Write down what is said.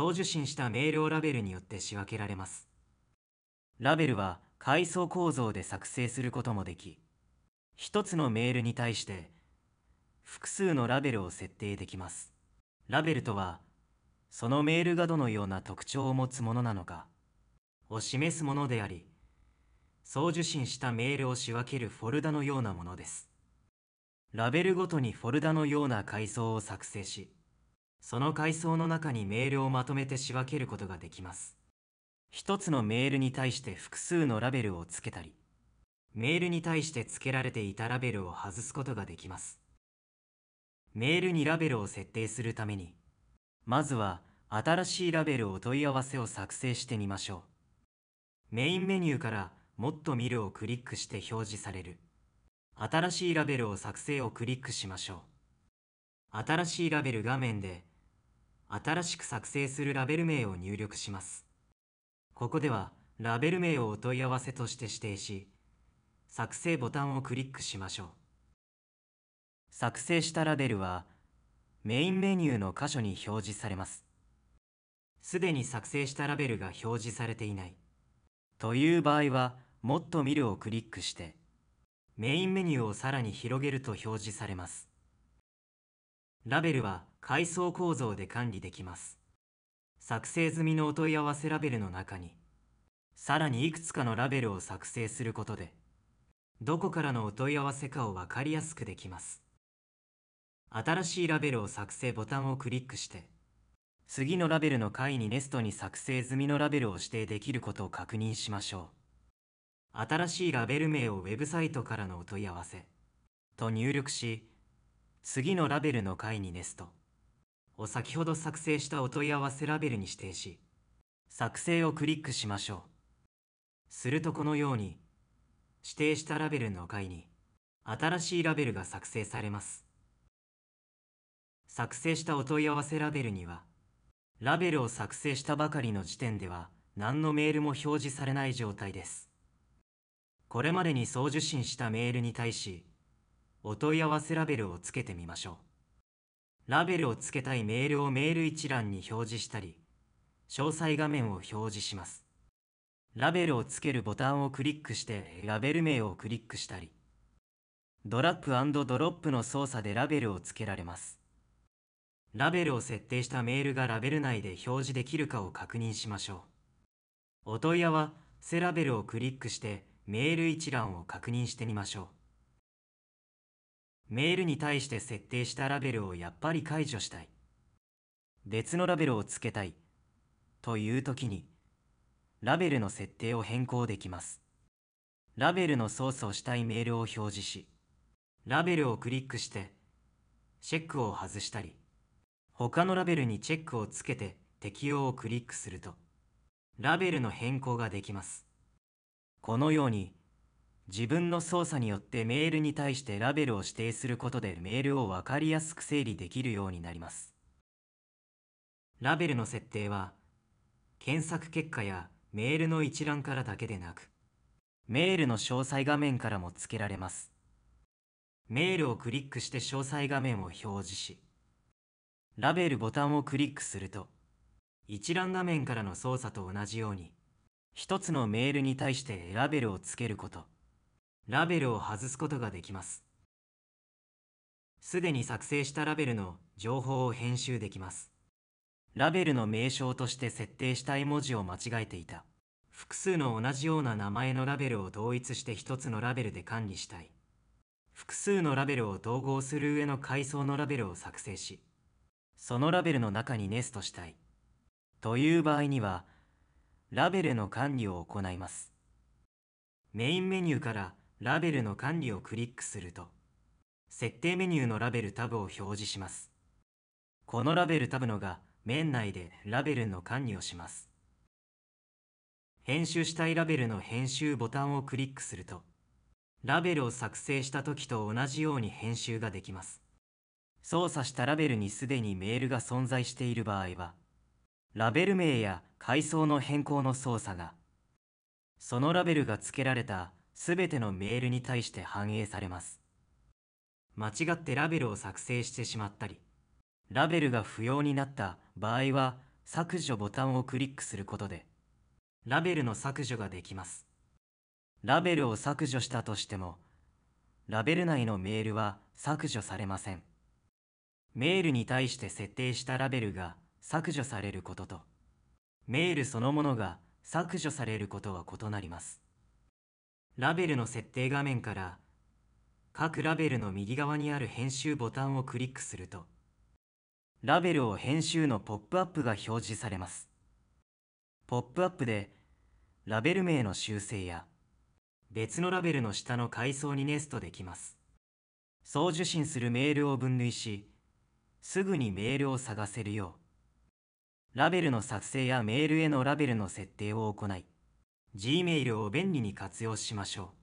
送受信したルをラベルによって仕分けられます。ラベルは階層構造で作成することもでき、一つのメールに対して複数のラベルを設定できます。ラベルとは、そのメールがどのような特徴を持つものなのかを示すものであり、送受信したメールを仕分けるフォルダのようなものです。ラベルごとにフォルダのような階層を作成し、その階層の中にメールをまとめて仕分けることができます。一つのメールに対して複数のラベルを付けたり、メールに対して付けられていたラベルを外すことができます。メールにラベルを設定するために、まずは新しいラベルお問い合わせを作成してみましょう。メインメニューからもっと見るをクリックして表示される。新しいラベルを作成をクリックしましょう。新しいラベル画面で、新しく作成するラベル名を入力します。ここでは、ラベル名をお問い合わせとして指定し、作成ボタンをクリックしましょう。作成したラベルは、メインメニューの箇所に表示されます。すでに作成したラベルが表示されていない。という場合は、もっと見るをクリックして、メインメニューをさらに広げると表示されます。ラベルは階層構造で管理できます。作成済みのお問い合わせラベルの中に、さらにいくつかのラベルを作成することで、どこからのお問い合わせかをわかりやすくできます。新しいラベルを作成ボタンをクリックして、次のラベルの階にネストに作成済みのラベルを指定できることを確認しましょう。新しいラベル名をウェブサイトからのお問い合わせと入力し、次のラベルの回にネストを先ほど作成したお問い合わせラベルに指定し、作成をクリックしましょう。するとこのように、指定したラベルの回に、新しいラベルが作成されます。作成したお問い合わせラベルには、ラベルを作成したばかりの時点では何のメールも表示されない状態です。これまでに送受信したメールに対し、お問い合わせラベルをつけてみましょう。ラベルをつけたいメールをメール一覧に表示したり、詳細画面を表示します。ラベルをつけるボタンをクリックしてラベル名をクリックしたり、ドラッグドロップの操作でラベルをつけられます。ラベルを設定したメールがラベル内で表示できるかを確認しましょう。お問い合わせラベルをクリックしてメール一覧を確認してみましょう。メールに対して設定したラベルをやっぱり解除したい。別のラベルを付けたい。という時に、ラベルの設定を変更できます。ラベルの操作をしたいメールを表示し、ラベルをクリックして、チェックを外したり、他のラベルにチェックをつけて適用をクリックすると、ラベルの変更ができます。このように、自分の操作によってメールに対してラベルを指定することでメールを分かりやすく整理できるようになります。ラベルの設定は、検索結果やメールの一覧からだけでなく、メールの詳細画面からも付けられます。メールをクリックして詳細画面を表示し、ラベルボタンをクリックすると、一覧画面からの操作と同じように、一つのメールに対してラベルを付けること、ラベルを外すことができます。すでに作成したラベルの情報を編集できます。ラベルの名称として設定したい文字を間違えていた。複数の同じような名前のラベルを同一して一つのラベルで管理したい。複数のラベルを統合する上の階層のラベルを作成し、そのラベルの中にネストしたい。という場合には、ラベルの管理を行います。メインメニューからラベルの管理をクリックすると、設定メニューのラベルタブを表示します。このラベルタブのが面内でラベルの管理をします。編集したいラベルの編集ボタンをクリックすると、ラベルを作成した時と同じように編集ができます。操作したラベルにすでにメールが存在している場合は、ラベル名や階層の変更の操作が、そのラベルが付けられたすべてのメールに対して反映されます。間違ってラベルを作成してしまったり、ラベルが不要になった場合は削除ボタンをクリックすることで、ラベルの削除ができます。ラベルを削除したとしても、ラベル内のメールは削除されません。メールに対して設定したラベルが削除されることと、メールそのものが削除されることは異なります。ラベルの設定画面から各ラベルの右側にある編集ボタンをクリックするとラベルを編集のポップアップが表示されますポップアップでラベル名の修正や別のラベルの下の階層にネストできます送受信するメールを分類しすぐにメールを探せるようラベルの作成やメールへのラベルの設定を行い Gmail を便利に活用しましょう。